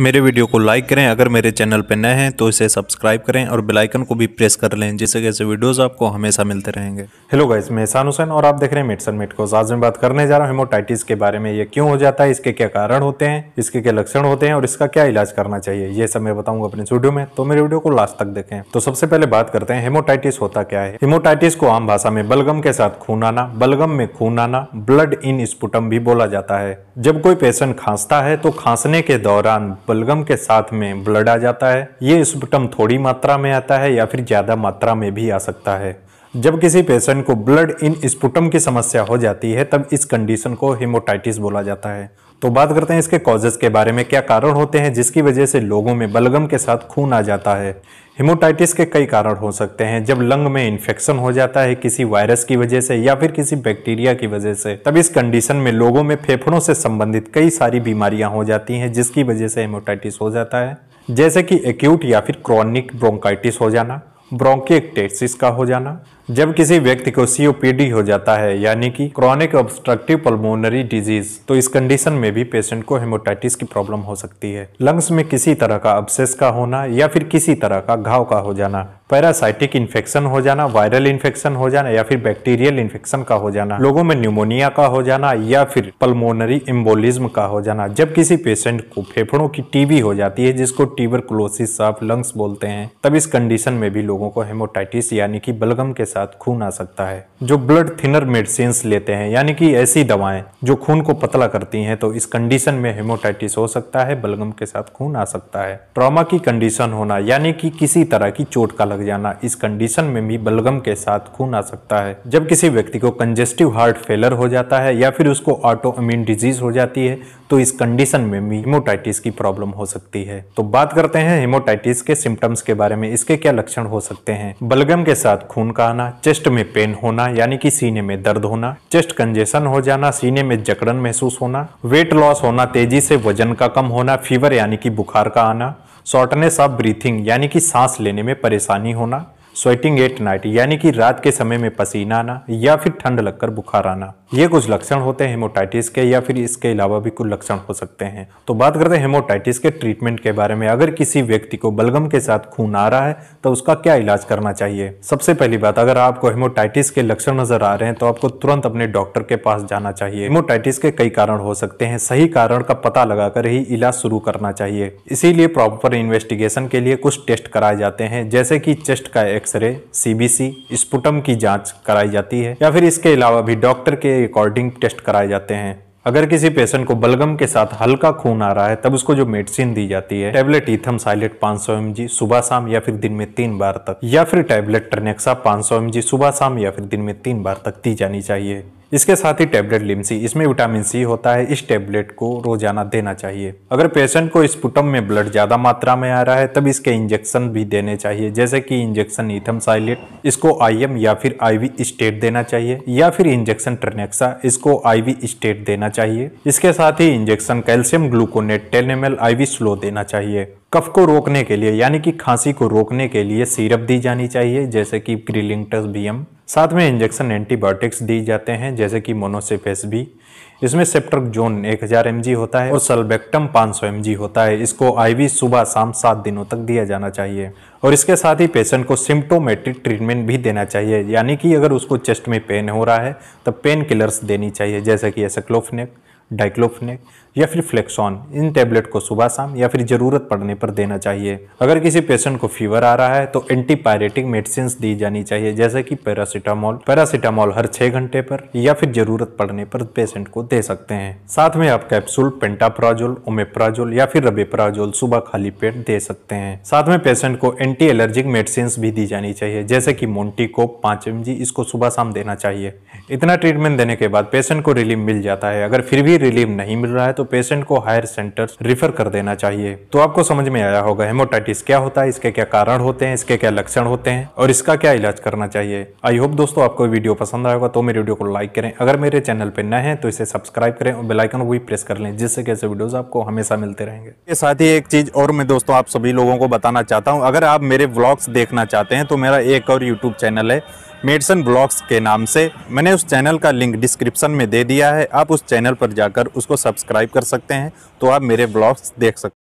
मेरे वीडियो को लाइक करें अगर मेरे चैनल पर नए हैं तो इसे सब्सक्राइब करें और बेल आइकन को भी प्रेस कर लें जिससे कि ऐसे वीडियोस आपको हमेशा मिलते रहेंगे हेलो गाइस मैं एहसान हुसैन और आप देख रहे हैं मेटसन मेट को आज मैं बात करने जा रहा हूं हेमोटाइटिस के बारे में ये क्यों हो जाता है इसके क्या कारण होते हैं इसके क्या लक्षण होते हैं और इसका क्या इलाज करना चाहिए ये सब मैं बताऊंगा अपने स्टूडियो में तो मेरे वीडियो को लास्ट तक देखें तो सबसे पहले बात करते हैं हेमोटाइटिस होता क्या है हेमोटाइटिस को आम भाषा में बलगम के साथ खून आना बलगम में खून आना ब्लड इन स्पुटम भी बोला जाता है जब कोई पेशेंट खांसता है तो खांसने के दौरान बलगम के साथ में ब्लड आ जाता है ये स्पुटम थोड़ी मात्रा में आता है या फिर ज़्यादा मात्रा में भी आ सकता है जब किसी पेशेंट को ब्लड इन स्पुटम की समस्या हो जाती है तब इस कंडीशन को हिमोटाइटिस बोला जाता है तो बात करते हैं इसके कॉजेज के बारे में क्या कारण होते हैं जिसकी वजह से लोगों में बलगम के साथ खून आ जाता है हिमोटाइटिस के कई कारण हो सकते हैं जब लंग में इन्फेक्शन हो जाता है किसी वायरस की वजह से या फिर किसी बैक्टीरिया की वजह से तब इस कंडीशन में लोगों में फेफड़ों से संबंधित कई सारी बीमारियां हो जाती हैं जिसकी वजह से हिमोटाइटिस हो जाता है जैसे कि एक्यूट या फिर क्रॉनिक ब्रोंकाइटिस हो जाना ब्रोंकिएक्टेसिस का हो जाना जब किसी व्यक्ति को सीओपीडी हो जाता है यानी कि क्रॉनिक ऑब्स्ट्रक्टिव पल्मोनरी डिजीज तो इस कंडीशन में भी पेशेंट को हेमोटाइटिस की प्रॉब्लम हो सकती है लंग्स में किसी तरह का अब्सेस का होना या फिर किसी तरह का घाव का हो जाना पैरासाइटिक इन्फेक्शन हो जाना वायरल इन्फेक्शन हो जाना या फिर बैक्टीरियल इन्फेक्शन का हो जाना लोगों में न्यूमोनिया का हो जाना या फिर पल्मोनरी इम्बोलिज्म का हो जाना जब किसी पेशेंट को फेफड़ों की टीबी हो जाती है जिसको टीबर ऑफ लंग्स बोलते हैं तब इस कंडीशन में भी लोगों को हेमोटाइटिस यानी कि बलगम के साथ खून आ सकता है जो ब्लड थिनर मेडिसिन लेते हैं यानी कि ऐसी दवाएं जो खून को पतला करती हैं तो इस कंडीशन में हेमोटाइटिस हो सकता है बलगम के साथ खून आ सकता है ट्रॉमा की कंडीशन होना यानी कि किसी तरह की चोट का लग जाना इस कंडीशन में भी बलगम के साथ खून आ सकता है जब किसी व्यक्ति को कंजेस्टिव हार्ट फेलर हो जाता है या फिर उसको ऑटो अम्यून डिजीज हो जाती है तो इस कंडीशन में भी हिमोटाइटिस की प्रॉब्लम हो सकती है तो बात करते हैं हिमोटाइटिस के सिम्टम्स के बारे में इसके क्या लक्षण हो सकते हैं बलगम के साथ खून का आना चेस्ट में पेन होना यानी कि सीने में दर्द होना चेस्ट कंजेशन हो जाना सीने में जकड़न महसूस होना वेट लॉस होना तेजी से वजन का कम होना फीवर यानी कि बुखार का आना शॉर्टनेस ऑफ ब्रीथिंग यानी कि सांस लेने में परेशानी होना स्वेटिंग एट नाइट यानी कि रात के समय में पसीना आना या फिर ठंड लगकर बुखार आना ये कुछ लक्षण होते हैं हेमोटाइटिस के या फिर इसके अलावा भी कुछ लक्षण हो सकते हैं तो बात करते हैं हेमोटाइटिस के ट्रीटमेंट के बारे में अगर किसी व्यक्ति को बलगम के साथ खून आ रहा है तो उसका क्या इलाज करना चाहिए सबसे पहली बात अगर आपको हेमोटाइटिस के लक्षण नजर आ रहे हैं तो आपको तुरंत अपने डॉक्टर के पास जाना चाहिए हेमोटाइटिस के कई कारण हो सकते हैं सही कारण का पता लगाकर ही इलाज शुरू करना चाहिए इसीलिए प्रॉपर इन्वेस्टिगेशन के लिए कुछ टेस्ट कराए जाते हैं जैसे की चेस्ट का एक्सरे सीबीसी स्पुटम की जांच कराई जाती है या फिर इसके अलावा भी डॉक्टर के अकॉर्डिंग टेस्ट कराए जाते हैं अगर किसी पेशेंट को बलगम के साथ हल्का खून आ रहा है तब उसको जो मेडिसिन दी जाती है टैबलेट इथम साइलेट 500 सौ सुबह शाम या फिर दिन में तीन बार तक या फिर टैबलेट टर्नेक्सा 500 सौ सुबह शाम या फिर दिन में तीन बार तक दी जानी चाहिए इसके साथ ही टेबलेट लिमसी इसमें विटामिन सी होता है इस टेबलेट को रोजाना देना चाहिए अगर पेशेंट को स्पुटम में ब्लड ज़्यादा मात्रा में आ रहा है तब इसके इंजेक्शन भी देने चाहिए जैसे कि इंजेक्शन इथम साइलेट इसको आईएम या फिर आईवी स्टेट देना चाहिए या फिर इंजेक्शन ट्रनेक्सा इसको आईवी स्टेट देना चाहिए इसके साथ ही injection calcium gluconate ten ML slow स्लो देना चाहिए कफ को रोकने के लिए यानी कि खांसी को रोकने के लिए सीरप दी जानी चाहिए जैसे कि ग्रिलिंगटस बीएम साथ में इंजेक्शन एंटीबायोटिक्स दिए जाते हैं जैसे कि मोनोसिपेस भी इसमें सेप्ट्रक सेप्ट्रकजोन 1000 एमजी होता है और सल्बेक्टम 500 एमजी होता है इसको आईवी सुबह शाम सात दिनों तक दिया जाना चाहिए और इसके साथ ही पेशेंट को सिम्टोमेटिक ट्रीटमेंट भी देना चाहिए यानी कि अगर उसको चेस्ट में पेन हो रहा है तो पेन किलर्स देनी चाहिए जैसे कि एसक्लोफनेक डाइक्लोफनेक या फिर फ्लेक्सॉन इन टैबलेट को सुबह शाम या फिर ज़रूरत पड़ने पर देना चाहिए अगर किसी पेशेंट को फीवर आ रहा है तो एंटीपायरेटिक मेडिसिन दी जानी चाहिए जैसे कि पैरासिटामोल पैरासिटामोल हर छह घंटे पर या फिर ज़रूरत पड़ने पर पेशेंट को दे सकते हैं साथ में आप कैप्सूल पेंटाप्राजोल ओमेप्राजोल या फिर रबेप्राजोल सुबह खाली पेट दे सकते हैं साथ में पेशेंट को एंटी एलर्जिक मेडिसिन भी दी जानी चाहिए जैसे की मोन्टीकोप पांच एम इसको सुबह शाम देना चाहिए इतना ट्रीटमेंट देने के बाद पेशेंट को रिलीफ मिल जाता है अगर फिर भी रिलीफ नहीं मिल रहा है तो पेशेंट तो को हायर सेंटर रिफर कर देना चाहिए तो आपको समझ में आया होगा हेमोटाइटिस क्या होता है इसके क्या कारण होते हैं इसके क्या लक्षण होते हैं और इसका क्या इलाज करना चाहिए आई होप दोस्तों आपको वीडियो पसंद आएगा तो मेरे वीडियो को लाइक करें अगर मेरे चैनल पर नए हैं तो इसे सब्सक्राइब करें और बेलाइकन को भी प्रेस कर लें जिससे कैसे वीडियोज आपको हमेशा मिलते रहेंगे साथ ही एक चीज और मैं दोस्तों आप सभी लोगों को बताना चाहता हूँ अगर आप मेरे ब्लॉग्स देखना चाहते हैं तो मेरा एक और यूट्यूब चैनल है मेडिसन ब्लॉग्स के नाम से मैंने उस चैनल का लिंक डिस्क्रिप्शन में दे दिया है आप उस चैनल पर जाकर उसको सब्सक्राइब कर सकते हैं तो आप मेरे ब्लॉग्स देख सकते